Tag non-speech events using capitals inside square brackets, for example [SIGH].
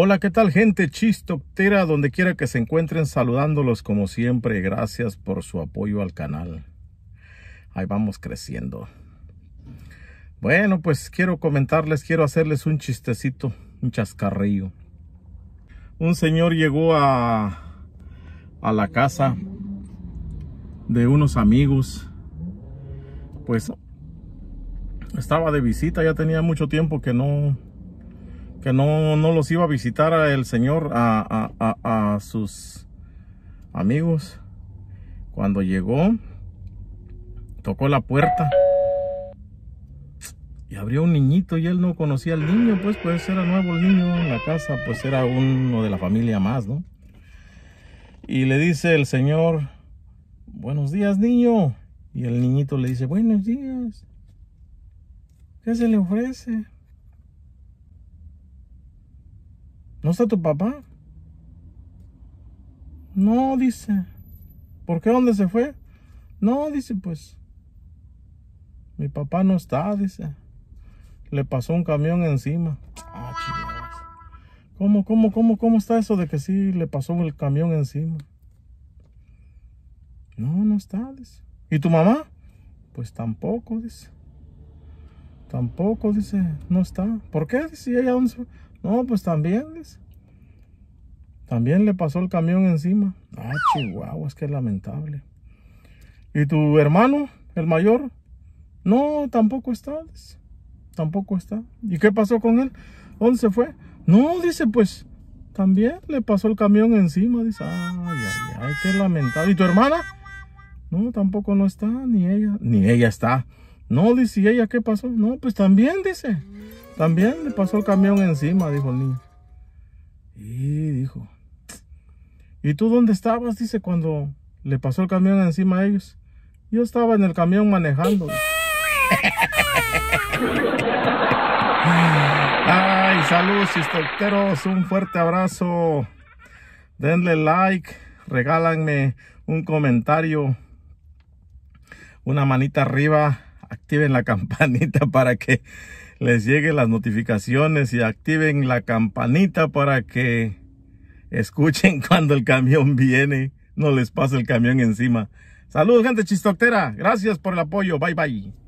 Hola, ¿qué tal gente chistoptera? Donde quiera que se encuentren, saludándolos como siempre. Gracias por su apoyo al canal. Ahí vamos creciendo. Bueno, pues quiero comentarles, quiero hacerles un chistecito, un chascarrillo. Un señor llegó a, a la casa de unos amigos. Pues estaba de visita, ya tenía mucho tiempo que no que no, los iba a visitar el Señor a, sus amigos. Cuando llegó, tocó la puerta y abrió un niñito y él no conocía al niño, pues, pues era nuevo el niño en la casa, pues era uno de la familia más, ¿no? Y le dice el Señor, buenos días niño. Y el niñito le dice, buenos días. ¿Qué se le ofrece? ¿No está tu papá? No, dice. ¿Por qué dónde se fue? No, dice, pues. Mi papá no está, dice. Le pasó un camión encima. Ah, ¿Cómo, cómo, cómo, cómo está eso de que sí le pasó el camión encima? No, no está, dice. ¿Y tu mamá? Pues tampoco, dice. Tampoco, dice, no está. ¿Por qué? Dice, ella dónde se fue? No, pues también, También le pasó el camión encima. Ah, chihuahua, es que es lamentable. ¿Y tu hermano, el mayor? No, tampoco está, Tampoco está. ¿Y qué pasó con él? ¿Dónde se fue? No, dice, pues, también le pasó el camión encima. Dice, ay, ay, ay, qué lamentable. ¿Y tu hermana? No, tampoco no está, ni ella, ni ella está. No, dice, ¿y ella qué pasó? No, pues también, dice. También le pasó el camión encima, dijo el niño. Y dijo, ¿y tú dónde estabas? Dice, cuando le pasó el camión encima a ellos. Yo estaba en el camión manejando. [LAUGHS] Ay, saludos, chistocteros. Un fuerte abrazo. Denle like. Regálanme un comentario. Una manita arriba. Activen la campanita para que les lleguen las notificaciones y activen la campanita para que escuchen [LAUGHS] cuando el camión viene, no les pase el camión encima. Saludos gente chistoctera, gracias por el apoyo, bye bye.